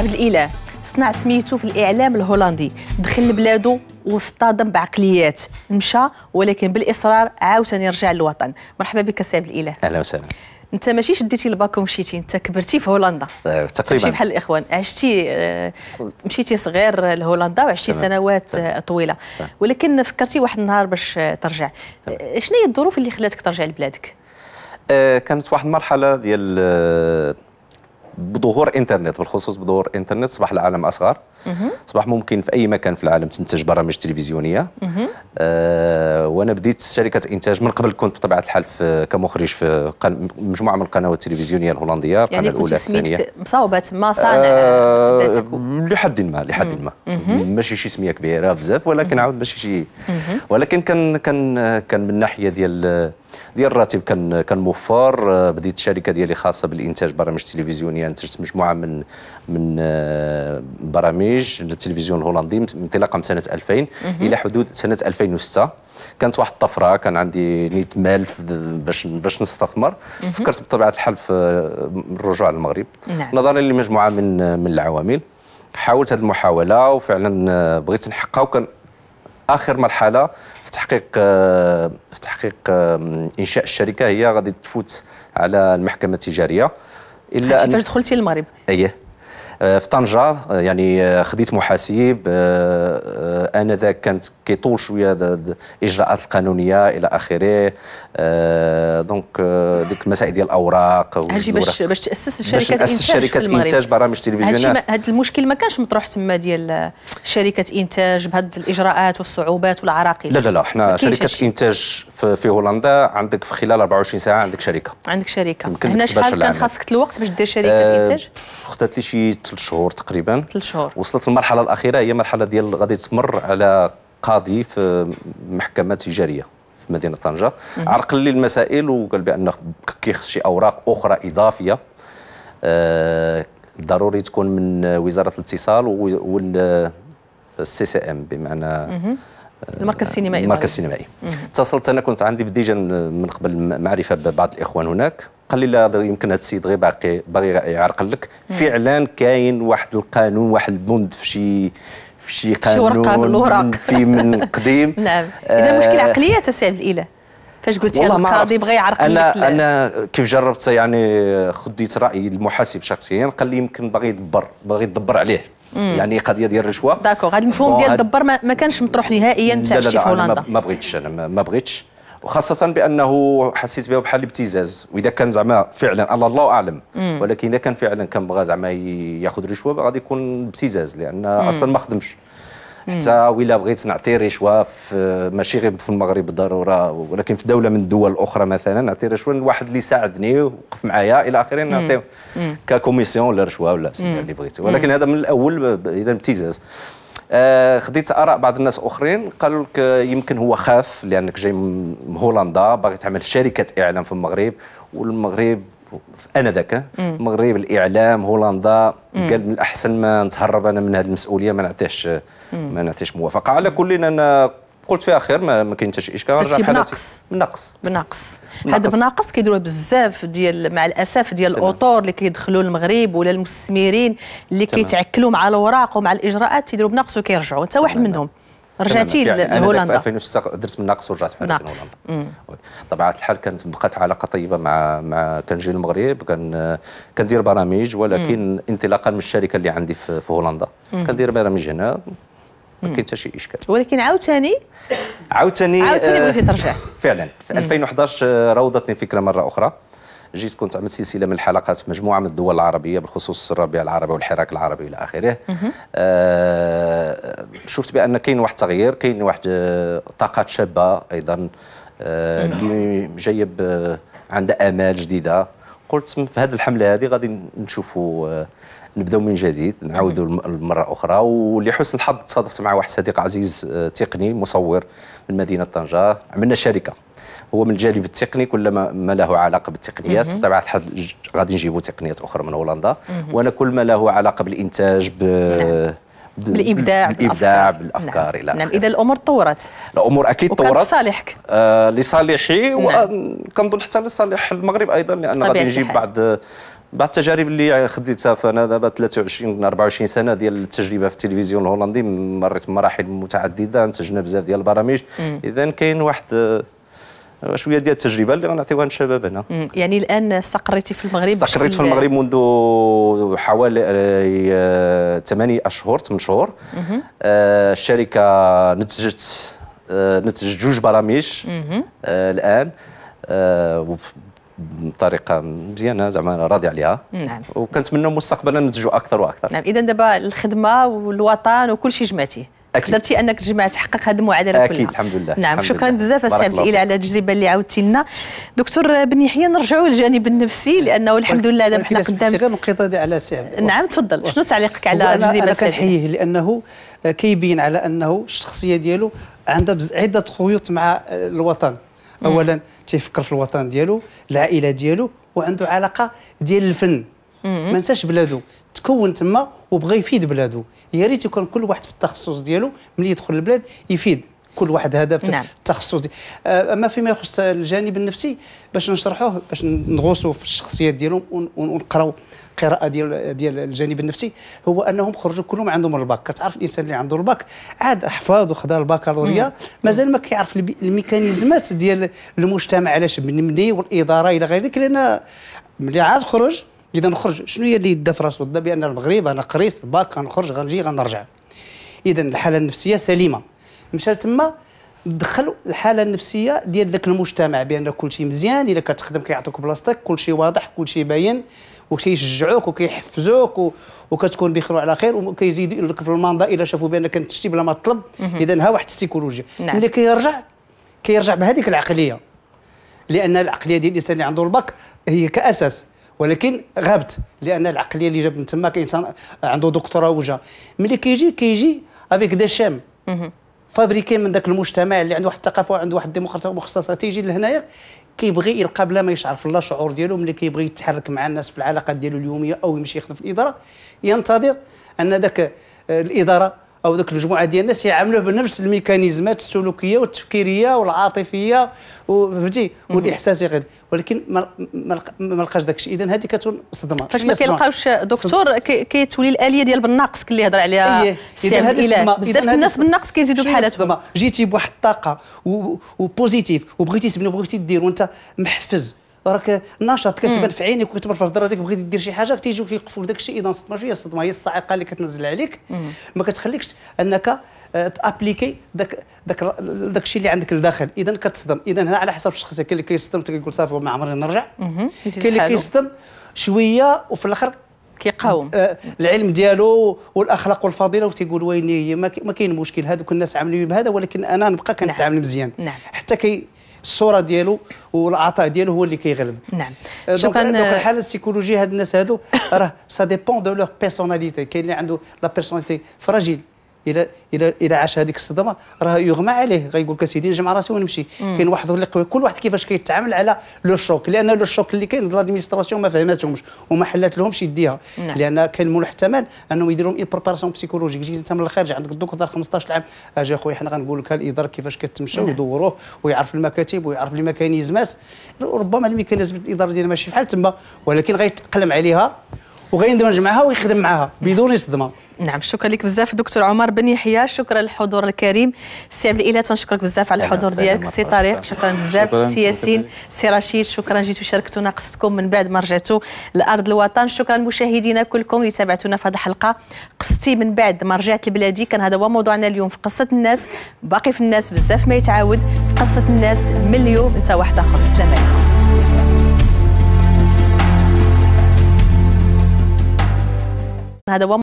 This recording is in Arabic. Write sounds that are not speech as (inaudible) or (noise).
عبد الإله صنع سميتو في الإعلام الهولندي دخل لبلادو واصطدم بعقليات مشى ولكن بالإصرار عاوتاني رجع للوطن مرحبا بك سي عبد الإله أهلا وسهلا انت ماشي شديتي الباك ومشيتي انت كبرتي في هولندا آه، تقريبا ماشي بحال الاخوان عشتي آه، مشيتي صغير لهولندا وعشتي سنوات آه، طويله ولكن فكرتي واحد النهار باش ترجع شنو هي الظروف اللي خلاتك ترجع لبلادك كانت واحد المرحله ديال بظهور انترنت بالخصوص بظهور انترنت اصبح العالم اصغر اصبح ممكن في اي مكان في العالم تنتج برامج تلفزيونيه آه وانا بديت شركه انتاج من قبل كنت بطبيعه الحال كمخرج في مجموعه من القنوات التلفزيونيه الهولنديه القناه يعني الاولى الثانيه مصاوبه تما صانع آه لحد ما لحد ما ماشي شي سميه كبيره بزاف ولكن عاود ماشي شي ولكن كان كان كان من الناحيه ديال ديال الراتب كان كان موفر آه، بديت الشركه ديالي خاصه بالانتاج برامج تلفزيونيه انتجت مجموعه من من آه، برامج برامج للتلفزيون الهولندي انطلاقا من سنه 2000 الى حدود سنه 2006 كانت واحد الطفره كان عندي نيت مال باش باش نستثمر فكرت بطبيعه الحال في الرجوع للمغرب نعم. نظرا لمجموعه من من العوامل حاولت هذه المحاوله وفعلا بغيت نحققها وكان اخر مرحله في تحقيق في تحقيق انشاء الشركه هي غادي تفوت على المحكمه التجاريه الا كيفاش دخلتي للمغرب اييه في طنجه يعني آه، خديت محاسب آه، آه، انذاك كانت كيطول شويه الاجراءات القانونيه الى اخره دونك ديك المسائل ديال الاوراق هادشي باش باش تاسس شركه باش تاسس شركه انتاج برامج تلفزيونيه هذا المشكل ما كانش مطروح تما ديال شركه انتاج بهاد الاجراءات والصعوبات والعراقيل لا لا لا حنا شركه انتاج في هولندا عندك في خلال 24 ساعه عندك شركه عندك شركه هنا شحال كان خاصك الوقت باش دير شركه آه، انتاج خدات لي شي 3 شهور تقريبا 3 شهور وصلت المرحله الاخيره هي مرحله ديال غادي تمر على قاضي في محكمه تجاريه في مدينه طنجه عرقل لي المسائل وقال بان كيخص شي اوراق اخرى اضافيه آه، ضروري تكون من وزاره الاتصال والسي آه، سي ام بمعنى المركز السينمائي المركز السينمائي اتصلت انا كنت عندي بديجا من قبل معرفه ببعض الاخوان هناك قال لي لا يمكن هذا السيد غير باقي باغي يعرقل لك فعلا كاين واحد القانون واحد البند في شي في شي قانون في, ورقة في من قديم (laughs) نعم اذا مشكله آه، عقليه تسعد الاله فاش قلتي القاضي بغى يعرق انا انا كيف جربت يعني خديت راي المحاسب شخصيا قال لي يمكن باغي يدبر باغي يدبر عليه مم. يعني قضيه ديال الرشوه داكوغ هذا المفهوم ديال دبر ما, ما كانش مطروح نهائيا تاع شتي في هولندا ما بغيتش انا ما بغيتش وخاصة بأنه حسيت بها بحال الابتزاز وإذا كان زعما فعلا الله الله أعلم مم. ولكن إذا كان فعلا كان بغى زعما ياخذ رشوة غادي يكون ابتزاز لأن مم. أصلا ما خدمش حتى ولا بغيت نعطي رشوه ماشي غير في المغرب بالضروره ولكن في دوله من الدول الاخرى مثلا نعطي رشوه لواحد اللي ساعدني وقف معايا الى اخره نعطي ككوميسيون ولا رشوه ولا سميها اللي بغيت ولكن هذا من الاول اذا ابتزاز آه، خديت اراء بعض الناس اخرين قالوا لك يمكن هو خاف لانك جاي من هولندا باغي تعمل شركه اعلام في المغرب والمغرب انذاك المغرب الاعلام هولندا قال من الاحسن ما نتهرب انا من هذه المسؤوليه ما نعطيهش ما نعطيهش موافقه على كل انا قلت فيها خير ما, ما كاين حتى شي اشكال رجع بنقص بنقص بنقص هذا بنقص كيديروه بزاف ديال مع الاسف ديال الاطور اللي كيدخلوا المغرب ولا المستثمرين اللي كيتعكلوا مع الاوراق ومع الاجراءات تيديروا بنقص وكيرجعوا انت واحد منهم رجعتي يعني لهولندا 2006 درت من ناقص ورجعت بحال هولندا طبعا الحال كانت بقات علاقه طيبه مع مع كنجي المغرب كان كندير برامج ولكن مم. انطلاقا من الشركه اللي عندي في, في هولندا كندير برامج هنا ما كاين حتى شي اشكال ولكن عاوتاني عاوتاني عاوتاني آه، بغيتي ترجع فعلا في 2011 آه، روضتني فكره مره اخرى جيت كنت عملت سلسله من الحلقات مجموعه من الدول العربيه بالخصوص الربيع العربي والحراك العربي الى اخره آه شفت بان كاين واحد التغيير كاين واحد آه، طاقات شابه ايضا آه، اللي آه جايه عندها امال جديده قلت في هذه الحمله هذه غادي نشوفوا آه، نبداو من جديد نعاودوا المره اخرى ولحسن الحظ تصادفت مع واحد صديق عزيز آه، تقني مصور من مدينه طنجه عملنا شركه هو من الجانب التقني كل ما, ما له علاقه بالتقنيات طبعا الحال غادي نجيبوا تقنيات اخرى من هولندا وانا كل ما له علاقه بالانتاج ب بالابداع بالابداع بالافكار نعم. الى نعم اذا الامور تطورت الامور اكيد تطورت لصالحك آه لصالحي نعم. وكنظن حتى لصالح المغرب ايضا لان غادي نجيب بعض بعض التجارب اللي خديتها فانا دابا 23 24 سنه ديال التجربه في التلفزيون الهولندي مريت بمراحل متعدده انتجنا بزاف ديال البرامج اذا كاين واحد آه، شويه ديال التجربه اللي غنعطيوها للشباب هنا يعني الان استقريتي في المغرب استقريت في المغرب منذ حوالي 8 آه، اشهر 8 شهور آه، الشركه نتجت آه، نتجت جوج برامج الان بطريقه مزيانه زعما راضي عليها نعم وكنتمنى مستقبلا ننتجوا اكثر واكثر نعم اذا دابا الخدمه والوطن وكل شيء جمعتيه أكيد. قدرتي انك تجمع تحقق هذه المعادله أكيد كلها اكيد الحمد لله نعم الحمد شكرا بزاف استاذ الى على التجربه اللي عاودتي لنا دكتور بن يحيى نرجعوا للجانب النفسي لانه الحمد لله دابا حنا قدام غير القطه على سي نعم تفضل شنو تعليقك على التجربه انا كنحييه لانه آه، كيبين على انه الشخصيه ديالو عندها عده خيوط مع آه، الوطن اولا تيفكر في الوطن ديالو العائله ديالو وعنده علاقه ديال الفن ما نساش بلادو تكون تما وبغى يفيد بلاده يا ريت يكون كل واحد في التخصص ديالو ملي يدخل البلاد يفيد كل واحد هذا في نعم. التخصص آه، اما فيما يخص الجانب النفسي باش نشرحوه باش نغوصوا في الشخصيات ديالهم ونقراو قراءه ديال ديال الجانب النفسي هو انهم خرجوا كلهم عندهم الباك كتعرف الانسان اللي عنده الباك عاد حفاظ وخذا الباكالوريا مازال ما كيعرف الميكانيزمات ديال المجتمع علاش بني والاداره الى غير ذلك لان ملي عاد خرج اذا نخرج شنو هي اللي يدفع في راسو بان المغرب انا قريص باك غنخرج غنجي غنرجع اذا الحاله النفسيه سليمه مشى تما دخل الحاله النفسيه ديال ذاك المجتمع بان كل شيء مزيان الا كتخدم كيعطوك بلاصتك كل شيء واضح كل شيء باين وكيشجعوك وكيحفزوك و... وكتكون بخير وعلى خير وكيزيدوا لك في المنضه الا شافوا بانك انت تشتي بلا ما تطلب اذا ها واحد السيكولوجيا نعم. ملي كيرجع كيرجع بهذيك العقليه لان العقليه ديال الانسان اللي عنده الباك هي كاساس ولكن غابت لان العقليه اللي جاب من تما كانسان عنده دكتوراه وجا ملي كيجي كيجي افيك دي شام فابريكي من ذاك المجتمع اللي عنده واحد الثقافه وعنده واحد الديمقراطيه مخصصه تيجي لهنايا كيبغي يلقى بلا ما يشعر في شعور ديالو ملي كيبغي يتحرك مع الناس في العلاقات ديالو اليوميه او يمشي يخدم في الاداره ينتظر ان ذاك آه، الاداره او ذوك المجموعه ديال الناس يعاملوه بنفس الميكانيزمات السلوكيه والتفكيريه والعاطفيه فهمتي والاحساس غير ولكن ما لقاش داك الشيء اذا هذه كتكون صدمه فاش ما كيلقاوش دكتور كتولي الاليه ديال بالناقص اللي هضر عليها أيه. اذا هذه صدمه بزاف الناس بالناقص كيزيدوا بحالاتهم جيتي بواحد الطاقه وبوزيتيف وبغيتي تبني وبغيتي دير وانت محفز راك ناشط كتبان في عينيك وكتبان في الهضره ديالك بغيتي دير شي حاجه كتيجيو كيوقفوا داك الشيء اذا الصدمه هي الصدمه هي الصاعقه اللي كتنزل عليك ما كتخليكش انك آه، تابليكي داك داك داك الشيء اللي عندك لداخل اذا كتصدم اذا هنا على حسب الشخصيه كاين اللي كيصدم كيقول صافي ما عمري نرجع كاين اللي كيصدم شويه وفي الاخر كيقاوم آه، العلم ديالو والاخلاق والفضيله وتيقول ويني ما كاين مشكل هذوك الناس عاملين بهذا ولكن انا نبقى نعم. كنتعامل مزيان نعم. حتى كي الصوره ديالو والعطاء ديالو هو اللي كيغلب نعم آه، شكرا دونك آه، الحاله السيكولوجيه هاد الناس هادو راه سا ديبون دو لور بيرسوناليتي كاين اللي عنده لا بيرسوناليتي فراجيل الى الى الى عاش هذيك الصدمه راه يغمى عليه غيقول لك سيدي نجمع راسي ونمشي كاين واحد اللي قوي كل واحد كيفاش كيتعامل على لو شوك لان لو شوك اللي كاين لادمينستراسيون ما فهماتهمش وما حلات لهمش يديها نعم. لان كاين المحتمل انهم يديروا لهم بريباراسيون بسيكولوجيك جيت انت من الخارج عندك دوك 15 عام اجي اخويا حنا غنقول لك الاداره كيفاش كتمشى نعم. ويدوروه ويعرف المكاتب ويعرف الميكانيزمات ربما الميكانيزم الاداره ديالها ماشي بحال تما ولكن غيتقلم عليها وغيندمج معها ويخدم معها بدون صدمه نعم شكرا لك بزاف دكتور عمر بن يحيى شكرا للحضور الكريم سي عبد الاله تنشكرك بزاف على الحضور ديالك سي طارق شكرا بزاف سي ياسين سي رشيد شكرا جيتو شاركتونا قصتكم من بعد ما رجعتوا لارض الوطن شكرا مشاهدينا كلكم اللي تابعتونا في هذه الحلقه قصتي من بعد ما رجعت لبلادي كان هذا هو موضوعنا اليوم في قصه الناس باقي في الناس بزاف ما يتعاود في قصه الناس من اليوم انت واحد اخر بسلامه هذا هو